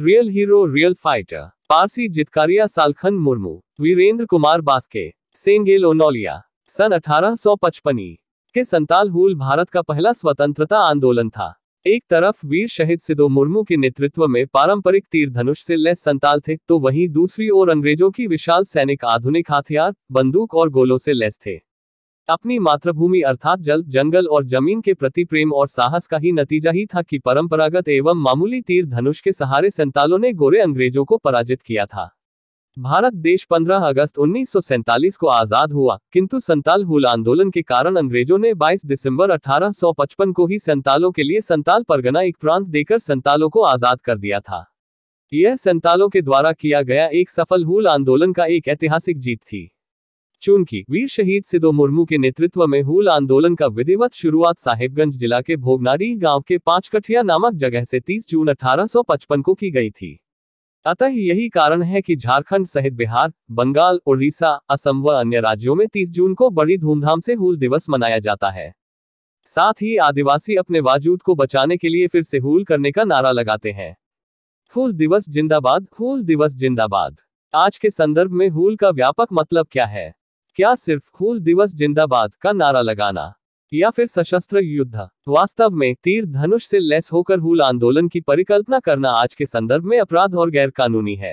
real hero real fighter पारसी जितकारिया सालखन मुर्मू वीरेंद्र कुमार बास्के सेंगेल ओनोलिया सन अठारह के संताल हुल भारत का पहला स्वतंत्रता आंदोलन था एक तरफ वीर शहीद सिद्धो मुर्मू के नेतृत्व में पारंपरिक तीर धनुष से लैस संताल थे तो वहीं दूसरी ओर अंग्रेजों की विशाल सैनिक आधुनिक हथियार बंदूक और गोलों से लैस थे अपनी मातृभूमि अर्थात जल जंगल और जमीन के प्रति प्रेम और साहस का ही नतीजा ही था कि परंपरागत एवं मामूली तीर धनुष के सहारे संतालों ने गोरे अंग्रेजों को पराजित किया था भारत देश 15 अगस्त उन्नीस को आजाद हुआ किंतु संताल हुल आंदोलन के कारण अंग्रेजों ने 22 दिसंबर 1855 को ही संतालों के लिए संताल परगना एक प्रांत देकर संतालों को आजाद कर दिया था यह संतालों के द्वारा किया गया एक सफल हुल आंदोलन का एक ऐतिहासिक जीत थी चूंकि वीर शहीद सिद्धो मुर्मू के नेतृत्व में हूल आंदोलन का विधिवत शुरुआत साहिबगंज जिला के भोगनारी गाँव के पांचकठिया नामक जगह से तीस जून 1855 को की गई थी अतः यही कारण है कि झारखंड सहित बिहार बंगाल उड़ीसा असम व अन्य राज्यों में 30 जून को बड़ी धूमधाम से हूल दिवस मनाया जाता है साथ ही आदिवासी अपने वाजूद को बचाने के लिए फिर से हूल करने का नारा लगाते हैं हूल दिवस जिंदाबाद हूल दिवस जिंदाबाद आज के संदर्भ में हूल का व्यापक मतलब क्या है क्या सिर्फ खूल दिवस जिंदाबाद का नारा लगाना या फिर सशस्त्र युद्ध वास्तव में तीर धनुष से लेस होकर हुल आंदोलन की परिकल्पना करना आज के संदर्भ में अपराध और गैर कानूनी है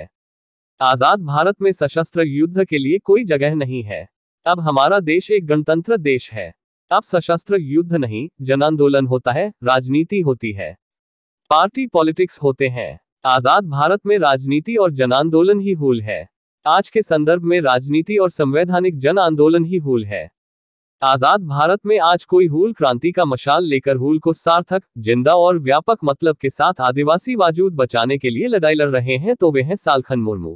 आजाद भारत में सशस्त्र युद्ध के लिए कोई जगह नहीं है अब हमारा देश एक गणतंत्र देश है अब सशस्त्र युद्ध नहीं जन आंदोलन होता है राजनीति होती है पार्टी पॉलिटिक्स होते हैं आजाद भारत में राजनीति और जन आंदोलन ही हुल है आज के संदर्भ में राजनीति और संवैधानिक जन आंदोलन ही हूल है आजाद भारत में आज कोई हूल क्रांति का मशाल लेकर हूल को सार्थक जिंदा और व्यापक मतलब के साथ आदिवासी वाजूद बचाने के लिए लड़ाई लड़ रहे हैं तो वे हैं सालखन मुर्मू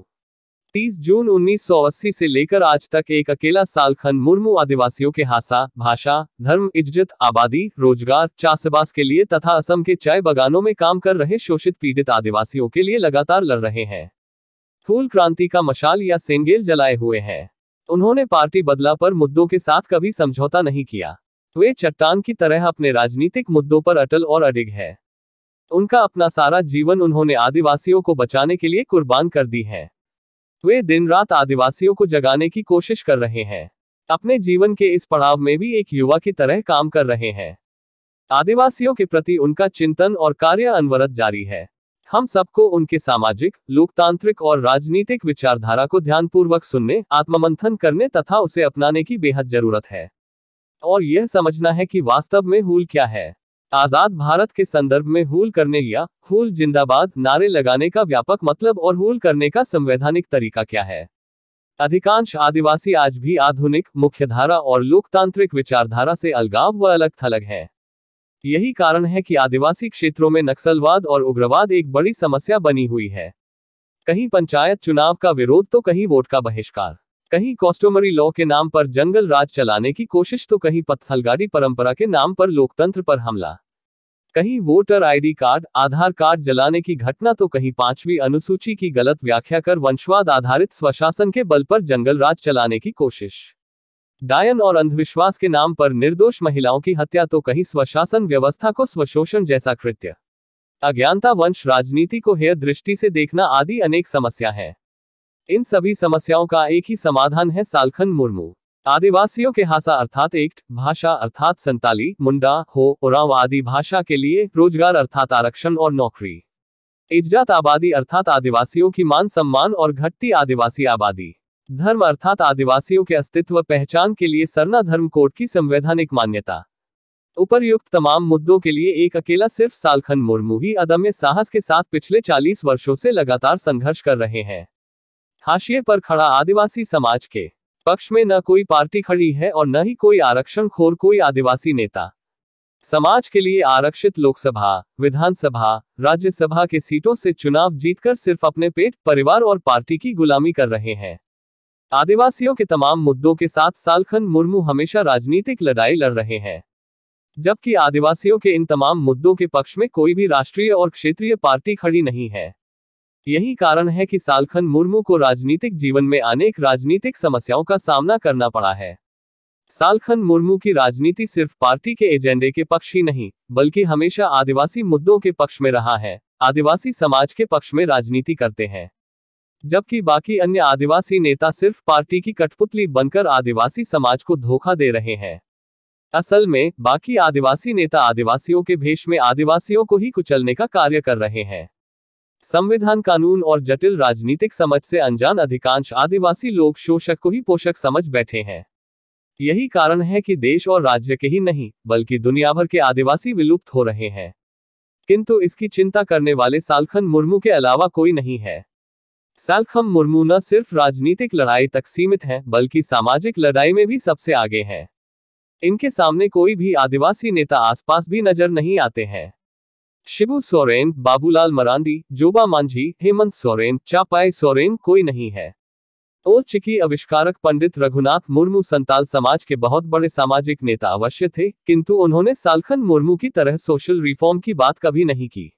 30 जून 1980 से लेकर आज तक एक अकेला सालखन मुर्मू आदिवासियों के हासा भाषा धर्म इज्जत आबादी रोजगार चासबास के लिए तथा असम के चाय बगानों में काम कर रहे शोषित पीड़ित आदिवासियों के लिए लगातार लड़ रहे हैं फूल क्रांति का मशाल या सेंगेल जलाए हुए हैं उन्होंने पार्टी बदला पर मुद्दों के साथ कभी समझौता नहीं किया वे चट्टान की तरह अपने राजनीतिक मुद्दों पर अटल और अडिग है उनका अपना सारा जीवन उन्होंने आदिवासियों को बचाने के लिए कुर्बान कर दी है वे दिन रात आदिवासियों को जगाने की कोशिश कर रहे हैं अपने जीवन के इस पड़ाव में भी एक युवा की तरह काम कर रहे हैं आदिवासियों के प्रति उनका चिंतन और कार्य अनवरत जारी है हम सबको उनके सामाजिक लोकतांत्रिक और राजनीतिक विचारधारा को ध्यानपूर्वक सुनने आत्ममंथन करने तथा उसे अपनाने की बेहद जरूरत है और यह समझना है कि वास्तव में हूल क्या है आजाद भारत के संदर्भ में हूल करने या हूल जिंदाबाद नारे लगाने का व्यापक मतलब और हूल करने का संवैधानिक तरीका क्या है अधिकांश आदिवासी आज भी आधुनिक मुख्यधारा और लोकतांत्रिक विचारधारा से अलगाव व अलग थलग हैं यही कारण है कि आदिवासी क्षेत्रों में नक्सलवाद और उग्रवाद एक बड़ी समस्या बनी हुई है कहीं पंचायत चुनाव का विरोध तो कहीं वोट का बहिष्कार कहीं कॉस्टोमरी लॉ के नाम पर जंगल राज चलाने की कोशिश तो कहीं पत्थलगाड़ी परंपरा के नाम पर लोकतंत्र पर हमला कहीं voter ID card Aadhaar card जलाने की घटना तो कहीं पांचवी अनुसूची की गलत व्याख्या कर वंशवाद आधारित स्वशासन के बल पर जंगल राज चलाने की कोशिश डायन और अंधविश्वास के नाम पर निर्दोष महिलाओं की हत्या तो कहीं स्वशासन व्यवस्था को स्वशोषण जैसा कृत्य अज्ञानता वंश राजनीति को हेय दृष्टि से देखना आदि अनेक समस्या है इन सभी समस्याओं का एक ही समाधान है सालखन मुर्मू आदिवासियों के हासा अर्थात एक्ट भाषा अर्थात संताली मुंडा हो उराव आदि भाषा के लिए रोजगार अर्थात आरक्षण और नौकरी इजात आबादी अर्थात आदिवासियों की मान सम्मान और घटती आदिवासी आबादी धर्म अर्थात आदिवासियों के अस्तित्व पहचान के लिए सरना धर्म कोड की संवैधानिक मान्यता उपरयुक्त तमाम मुद्दों के लिए एक अकेला सिर्फ सालखन मुर्मू ही अदम्य साहस के साथ पिछले 40 वर्षों से लगातार संघर्ष कर रहे हैं हाशिए पर खड़ा आदिवासी समाज के पक्ष में न कोई पार्टी खड़ी है और न ही कोई आरक्षण खोर कोई आदिवासी नेता समाज के लिए आरक्षित लोकसभा विधानसभा राज्यसभा के सीटों से चुनाव जीतकर सिर्फ अपने पेट परिवार और पार्टी की गुलामी कर रहे हैं आदिवासियों के तमाम मुद्दों के साथ सालखन मुर्मू हमेशा राजनीतिक लड़ाई लड़ रहे हैं जबकि आदिवासियों के इन तमाम मुद्दों के पक्ष में कोई भी राष्ट्रीय और क्षेत्रीय पार्टी खड़ी नहीं है यही कारण है कि सालखन मुर्मू को राजनीतिक जीवन में अनेक राजनीतिक समस्याओं का सामना करना पड़ा है सालखन मुर्मू की राजनीति सिर्फ पार्टी के एजेंडे के पक्ष ही नहीं बल्कि हमेशा आदिवासी मुद्दों के पक्ष में रहा है आदिवासी समाज के पक्ष में राजनीति करते हैं जबकि बाकी अन्य आदिवासी नेता सिर्फ पार्टी की कठपुतली बनकर आदिवासी समाज को धोखा दे रहे हैं असल में बाकी आदिवासी नेता आदिवासियों के भेष में आदिवासियों को ही कुचलने का कार्य कर रहे हैं संविधान कानून और जटिल राजनीतिक समझ से अनजान अधिकांश आदिवासी लोग शोषक को ही पोषक समझ बैठे हैं यही कारण है कि देश और राज्य के ही नहीं बल्कि दुनिया भर के आदिवासी विलुप्त हो रहे हैं किंतु इसकी चिंता करने वाले सालखन मुर्मू के अलावा कोई नहीं है सालखम मुर्मू न सिर्फ राजनीतिक लड़ाई तक सीमित हैं बल्कि सामाजिक लड़ाई में भी सबसे आगे हैं इनके सामने कोई भी आदिवासी नेता आसपास भी नजर नहीं आते हैं शिबू सोरेन बाबूलाल मरांडी जोबा मांझी हेमंत सोरेन चापाई सोरेन कोई नहीं है ओ चिकी आविष्कारक पंडित रघुनाथ मुर्मू संताल समाज के बहुत बड़े सामाजिक नेता अवश्य थे किंतु उन्होंने सालखन मुर्मू की तरह सोशल रिफॉर्म की बात कभी नहीं की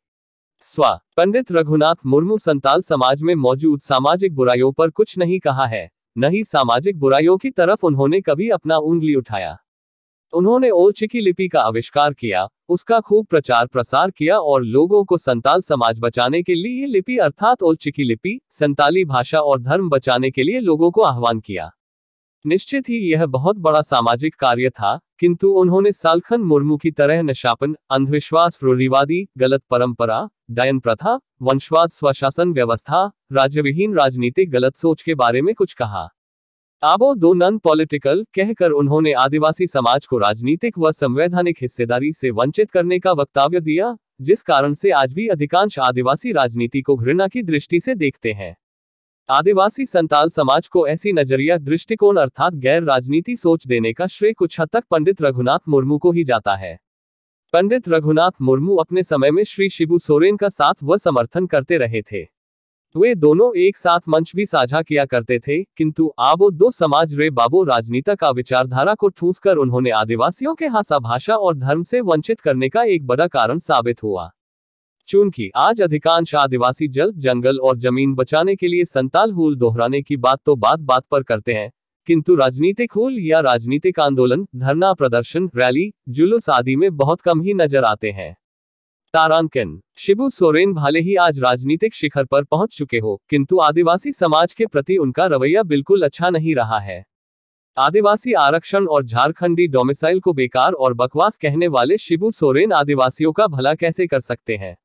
स्वा पंडित रघुनाथ मुर्मू संताल समाज में मौजूद सामाजिक बुराइयों पर कुछ नहीं कहा है न ही सामाजिक बुराइयों की तरफ उन्होंने कभी अपना उंगली उठाया उन्होंने ओलचिकी लिपि का आविष्कार किया उसका खूब प्रचार प्रसार किया और लोगों को संताल समाज बचाने के लिए लिपि अर्थात ओलचिकी लिपि संताली भाषा और धर्म बचाने के लिए लोगों को आह्वान किया निश्चित ही यह बहुत बड़ा सामाजिक कार्य था किंतु उन्होंने सालखन मुर्मू की तरह नशापन अंधविश्वास रूढ़िवादी गलत परंपरा डायन प्रथा वंशवाद स्वशासन व्यवस्था राज्यविहीन राजनीतिक गलत सोच के बारे में कुछ कहा आबो दो नन पॉलिटिकल कहकर उन्होंने आदिवासी समाज को राजनीतिक व संवैधानिक हिस्सेदारी से वंचित करने का वक्तव्य दिया जिस कारण से आज भी अधिकांश आदिवासी राजनीति को घृणा की दृष्टि से देखते हैं आदिवासी संताल समाज को ऐसी नजरिया दृष्टिकोण अर्थात गैर राजनीति सोच देने का श्रेय कुछ हद तक पंडित रघुनाथ मुर्मू को ही जाता है पंडित रघुनाथ मुर्मू अपने समय में श्री शिबू सोरेन का साथ व समर्थन करते रहे थे वे दोनों एक साथ मंच भी साझा किया करते थे किंतु आबो दो समाज रे बाबो राजनीता का विचारधारा को ठूस कर उन्होंने आदिवासियों के हासा भाषा और धर्म से वंचित करने का एक बड़ा कारण साबित हुआ चूंकि आज अधिकांश आदिवासी जल जंगल और जमीन बचाने के लिए संताल हुल दोहराने की बात तो बात बात पर करते हैं किंतु राजनीतिक हुल या राजनीतिक आंदोलन धरना प्रदर्शन रैली जुलूस आदि में बहुत कम ही नजर आते हैं तारांकन शिबू सोरेन भले ही आज राजनीतिक शिखर पर पहुंच चुके हो किंतु आदिवासी समाज के प्रति उनका रवैया बिल्कुल अच्छा नहीं रहा है आदिवासी आरक्षण और झारखंडी डोमिसाइल को बेकार और बकवास कहने वाले शिबू सोरेन आदिवासियों का भला कैसे कर सकते हैं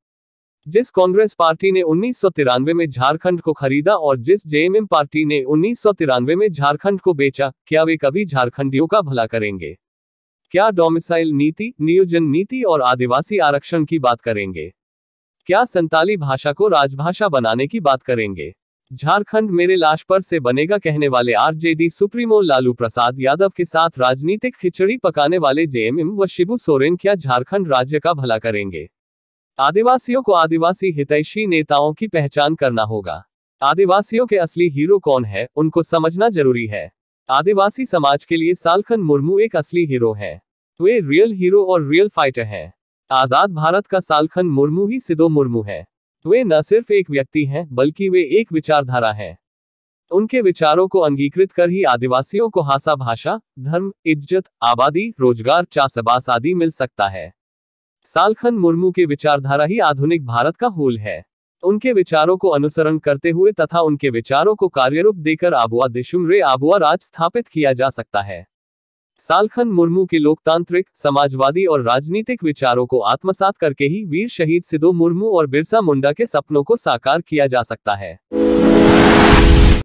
जिस कांग्रेस पार्टी ने उन्नीस में झारखंड को खरीदा और जिस जेएमएम पार्टी ने उन्नीस में झारखंड को बेचा क्या वे कभी झारखंडियों का भला करेंगे क्या डोमिसाइल नीति नियोजन नीति और आदिवासी आरक्षण की बात करेंगे क्या संताली भाषा को राजभाषा बनाने की बात करेंगे झारखंड मेरे लाश पर से बनेगा कहने वाले आरजेडी सुप्रीमो लालू प्रसाद यादव के साथ राजनीतिक खिचड़ी पकाने वाले जेएमएम व शिबू सोरेन क्या झारखंड राज्य का भला करेंगे आदिवासियों को आदिवासी हितैषी नेताओं की पहचान करना होगा आदिवासियों के असली हीरो कौन है उनको समझना जरूरी है आदिवासी समाज के लिए सालखन मुर्मू एक असली हीरो है वे रियल हीरो और रियल फाइटर हैं आजाद भारत का सालखन मुर्मू ही सिदो मुर्मू है वे न सिर्फ एक व्यक्ति हैं बल्कि वे एक विचारधारा हैं उनके विचारों को अंगीकृत कर ही आदिवासियों को हासा भाषा धर्म इज्जत आबादी रोजगार चासबास आदि मिल सकता है सालखन मुर्मू की विचारधारा ही आधुनिक भारत का होल है उनके विचारों को अनुसरण करते हुए तथा उनके विचारों को कार्यरूप देकर आबुआ दिशुमरे आबुआ राज स्थापित किया जा सकता है सालखन मुर्मू के लोकतांत्रिक समाजवादी और राजनीतिक विचारों को आत्मसात करके ही वीर शहीद सिद्धो मुर्मू और बिरसा मुंडा के सपनों को साकार किया जा सकता है